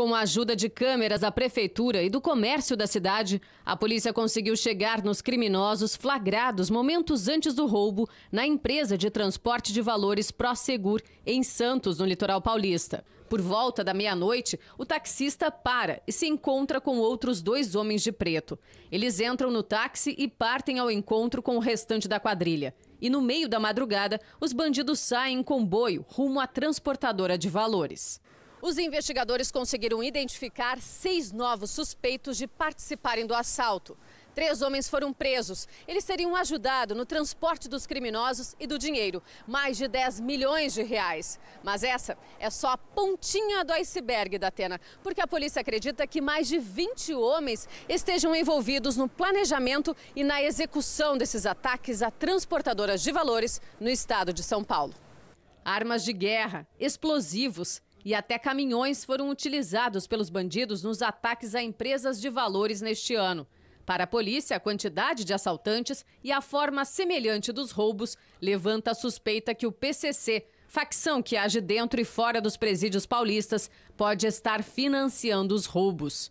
Com a ajuda de câmeras da prefeitura e do comércio da cidade, a polícia conseguiu chegar nos criminosos flagrados momentos antes do roubo na empresa de transporte de valores Prosegur, em Santos, no litoral paulista. Por volta da meia-noite, o taxista para e se encontra com outros dois homens de preto. Eles entram no táxi e partem ao encontro com o restante da quadrilha. E no meio da madrugada, os bandidos saem em comboio rumo à transportadora de valores. Os investigadores conseguiram identificar seis novos suspeitos de participarem do assalto. Três homens foram presos. Eles teriam ajudado no transporte dos criminosos e do dinheiro, mais de 10 milhões de reais. Mas essa é só a pontinha do iceberg da Atena, porque a polícia acredita que mais de 20 homens estejam envolvidos no planejamento e na execução desses ataques a transportadoras de valores no estado de São Paulo. Armas de guerra, explosivos, e até caminhões foram utilizados pelos bandidos nos ataques a empresas de valores neste ano. Para a polícia, a quantidade de assaltantes e a forma semelhante dos roubos levanta a suspeita que o PCC, facção que age dentro e fora dos presídios paulistas, pode estar financiando os roubos.